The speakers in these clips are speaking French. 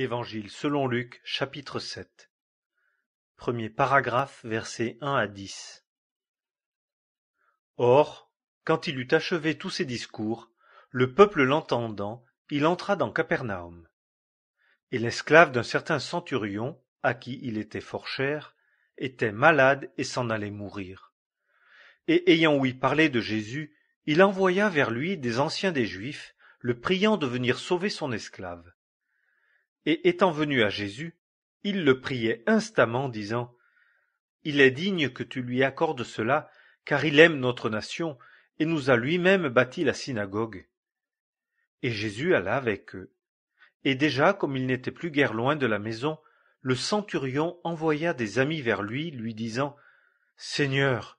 Évangile selon Luc, chapitre 7 Premier paragraphe, versets 1 à 10 Or, quand il eut achevé tous ses discours, le peuple l'entendant, il entra dans Capernaum. Et l'esclave d'un certain centurion, à qui il était fort cher, était malade et s'en allait mourir. Et ayant ouï parler de Jésus, il envoya vers lui des anciens des Juifs, le priant de venir sauver son esclave et étant venu à Jésus, il le priait instamment, disant Il est digne que tu lui accordes cela, car il aime notre nation, et nous a lui-même bâti la synagogue. Et Jésus alla avec eux. Et déjà, comme il n'était plus guère loin de la maison, le centurion envoya des amis vers lui, lui disant Seigneur,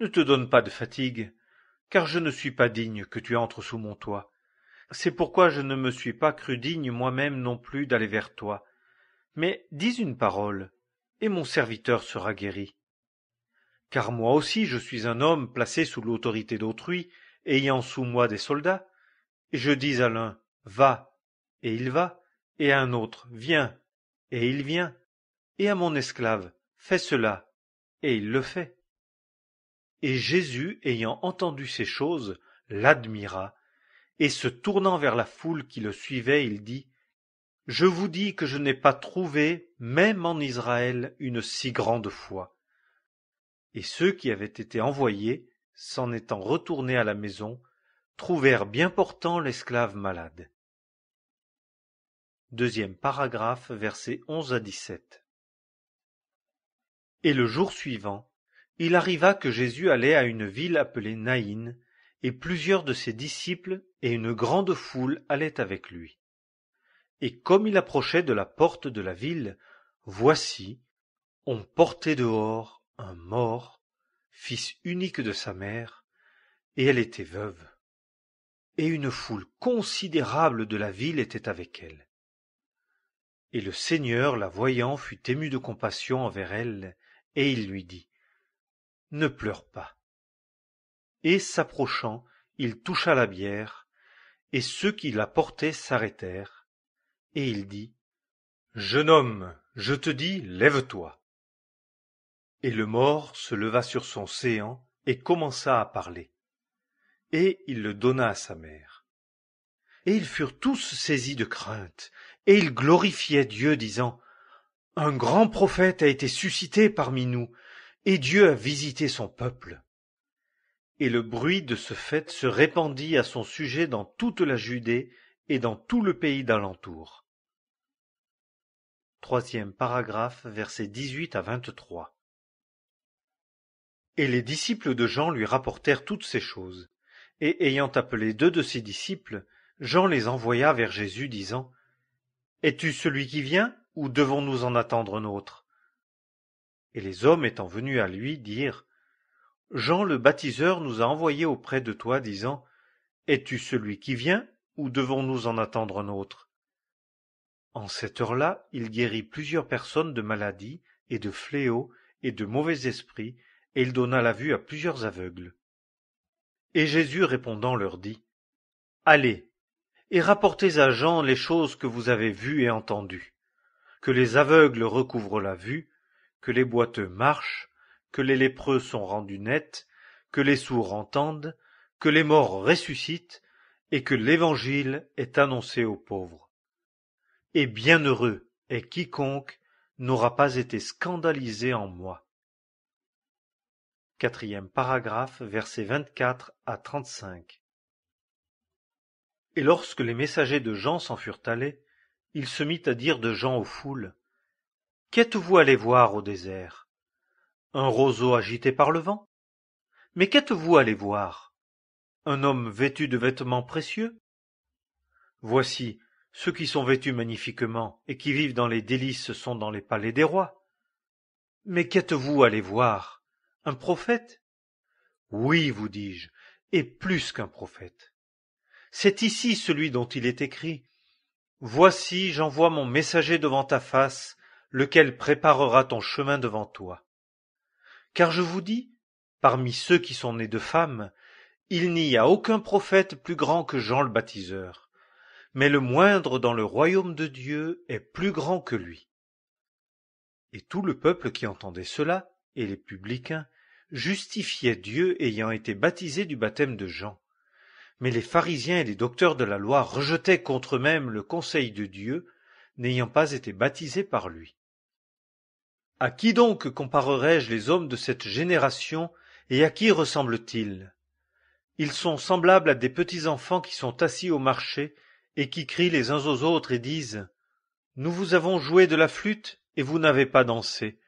ne te donne pas de fatigue, car je ne suis pas digne que tu entres sous mon toit c'est pourquoi je ne me suis pas cru digne moi-même non plus d'aller vers toi. Mais dis une parole, et mon serviteur sera guéri. Car moi aussi je suis un homme placé sous l'autorité d'autrui, ayant sous moi des soldats, et je dis à l'un Va, et il va, et à un autre Viens, et il vient, et à mon esclave Fais cela, et il le fait. Et Jésus, ayant entendu ces choses, l'admira, et se tournant vers la foule qui le suivait il dit je vous dis que je n'ai pas trouvé même en israël une si grande foi et ceux qui avaient été envoyés s'en étant retournés à la maison trouvèrent bien portant l'esclave malade paragraphe, et le jour suivant il arriva que jésus allait à une ville appelée naïn et plusieurs de ses disciples et une grande foule allaient avec lui. Et comme il approchait de la porte de la ville, voici, on portait dehors un mort, fils unique de sa mère, et elle était veuve. Et une foule considérable de la ville était avec elle. Et le Seigneur, la voyant, fut ému de compassion envers elle, et il lui dit, Ne pleure pas et s'approchant il toucha la bière et ceux qui la portaient s'arrêtèrent et il dit jeune homme je te dis lève-toi et le mort se leva sur son séant et commença à parler et il le donna à sa mère et ils furent tous saisis de crainte et ils glorifiaient dieu disant un grand prophète a été suscité parmi nous et dieu a visité son peuple et le bruit de ce fait se répandit à son sujet dans toute la judée et dans tout le pays d'alentour et les disciples de jean lui rapportèrent toutes ces choses et ayant appelé deux de ses disciples jean les envoya vers jésus disant es-tu celui qui vient ou devons-nous en attendre un autre et les hommes étant venus à lui dirent Jean le Baptiseur nous a envoyés auprès de toi, disant, Es-tu celui qui vient, ou devons-nous en attendre un autre En cette heure-là, il guérit plusieurs personnes de maladies, et de fléaux, et de mauvais esprits, et il donna la vue à plusieurs aveugles. Et Jésus répondant leur dit, Allez, et rapportez à Jean les choses que vous avez vues et entendues, que les aveugles recouvrent la vue, que les boiteux marchent, que les lépreux sont rendus nets, que les sourds entendent, que les morts ressuscitent, et que l'évangile est annoncé aux pauvres. Et bienheureux est quiconque n'aura pas été scandalisé en moi. Quatrième paragraphe, versets 24 à 35. Et lorsque les messagers de Jean s'en furent allés, il se mit à dire de Jean aux foules, Qu'êtes-vous allés voir au désert un roseau agité par le vent mais qu'êtes-vous allé voir un homme vêtu de vêtements précieux voici ceux qui sont vêtus magnifiquement et qui vivent dans les délices sont dans les palais des rois mais qu'êtes-vous allé voir un prophète oui vous dis-je et plus qu'un prophète c'est ici celui dont il est écrit voici j'envoie mon messager devant ta face lequel préparera ton chemin devant toi car je vous dis parmi ceux qui sont nés de femmes il n'y a aucun prophète plus grand que jean le baptiseur mais le moindre dans le royaume de dieu est plus grand que lui et tout le peuple qui entendait cela et les publicains justifiaient dieu ayant été baptisé du baptême de jean mais les pharisiens et les docteurs de la loi rejetaient contre eux-mêmes le conseil de dieu n'ayant pas été baptisés par lui à qui donc comparerai-je les hommes de cette génération, et à qui ressemblent-ils Ils sont semblables à des petits enfants qui sont assis au marché, et qui crient les uns aux autres et disent Nous vous avons joué de la flûte, et vous n'avez pas dansé.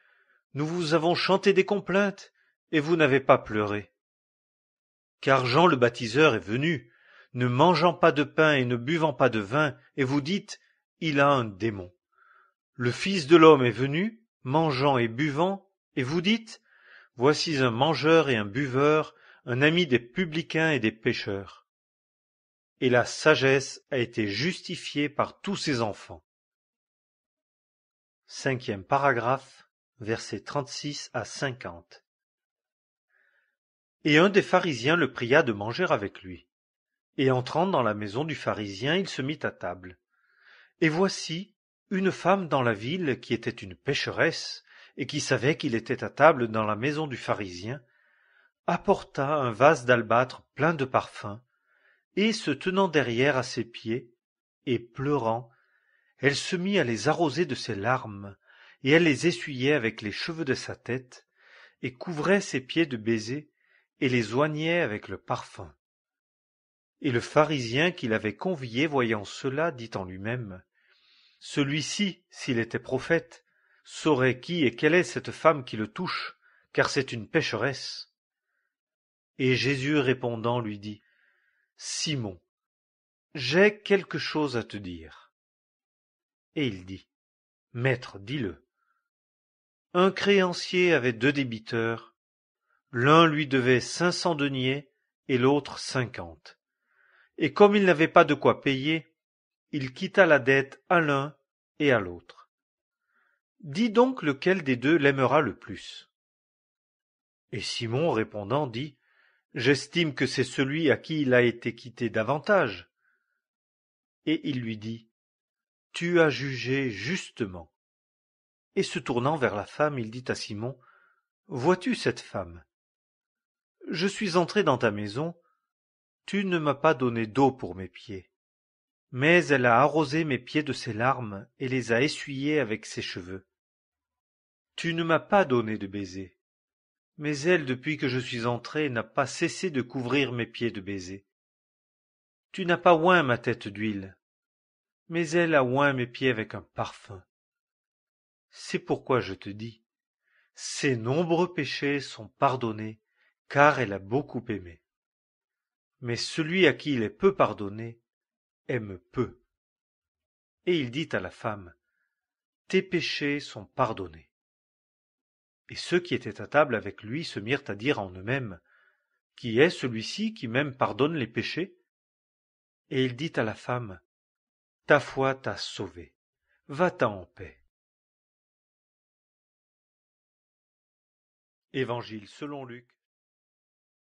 Nous vous avons chanté des complaintes, et vous n'avez pas pleuré. Car Jean le baptiseur est venu, ne mangeant pas de pain et ne buvant pas de vin, et vous dites Il a un démon. Le Fils de l'homme est venu, mangeant et buvant, et vous dites, Voici un mangeur et un buveur, un ami des publicains et des pécheurs. Et la sagesse a été justifiée par tous ses enfants. Cinquième paragraphe, versets 36 à 50. Et un des pharisiens le pria de manger avec lui. Et entrant dans la maison du pharisien, il se mit à table. Et voici, une femme dans la ville qui était une pécheresse et qui savait qu'il était à table dans la maison du pharisien apporta un vase d'albâtre plein de parfums et se tenant derrière à ses pieds et pleurant elle se mit à les arroser de ses larmes et elle les essuyait avec les cheveux de sa tête et couvrait ses pieds de baisers et les oignait avec le parfum et le pharisien qui l'avait convié voyant cela dit en lui-même celui-ci, s'il était prophète, saurait qui et quelle est cette femme qui le touche, car c'est une pécheresse. Et Jésus répondant lui dit, Simon, j'ai quelque chose à te dire. Et il dit, Maître, dis-le. Un créancier avait deux débiteurs, l'un lui devait cinq cents deniers et l'autre cinquante. Et comme il n'avait pas de quoi payer, il quitta la dette à l'un et à l'autre dis donc lequel des deux l'aimera le plus et simon répondant dit j'estime que c'est celui à qui il a été quitté davantage et il lui dit tu as jugé justement et se tournant vers la femme il dit à simon vois-tu cette femme je suis entré dans ta maison tu ne m'as pas donné d'eau pour mes pieds mais elle a arrosé mes pieds de ses larmes et les a essuyés avec ses cheveux. Tu ne m'as pas donné de baiser, Mais elle, depuis que je suis entrée, n'a pas cessé de couvrir mes pieds de baisers. Tu n'as pas oint ma tête d'huile. Mais elle a oint mes pieds avec un parfum. C'est pourquoi je te dis, ses nombreux péchés sont pardonnés, car elle a beaucoup aimé. Mais celui à qui il est peu pardonné, aime peu et il dit à la femme tes péchés sont pardonnés et ceux qui étaient à table avec lui se mirent à dire en eux-mêmes qui est celui-ci qui même pardonne les péchés et il dit à la femme ta foi t'a sauvée va-t'en en paix Évangile selon Luc